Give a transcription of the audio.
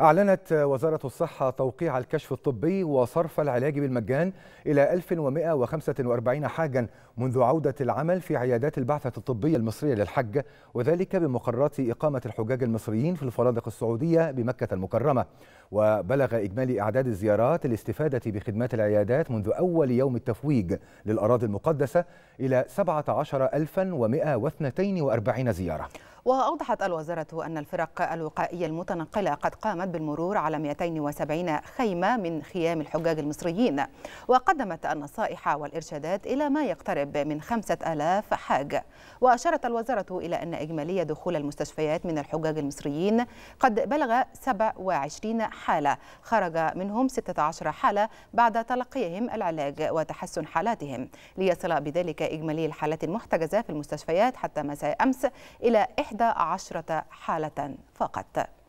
أعلنت وزارة الصحة توقيع الكشف الطبي وصرف العلاج بالمجان إلى 1145 حاجا منذ عودة العمل في عيادات البعثة الطبية المصرية للحج وذلك بمقرات إقامة الحجاج المصريين في الفنادق السعودية بمكة المكرمة وبلغ إجمالي إعداد الزيارات الاستفادة بخدمات العيادات منذ أول يوم التفويج للأراضي المقدسة إلى 17142 زيارة وأوضحت الوزارة أن الفرق الوقائية المتنقلة قد قامت بالمرور على 270 خيمة من خيام الحجاج المصريين وقدمت النصائح والإرشادات إلى ما يقترب من 5000 حاج وأشارت الوزارة إلى أن إجمالي دخول المستشفيات من الحجاج المصريين قد بلغ 27 حالة خرج منهم 16 حالة بعد تلقيهم العلاج وتحسن حالاتهم ليصل بذلك إجمالي الحالات المحتجزة في المستشفيات حتى مساء أمس إلى إحدى عشرة حالة فقط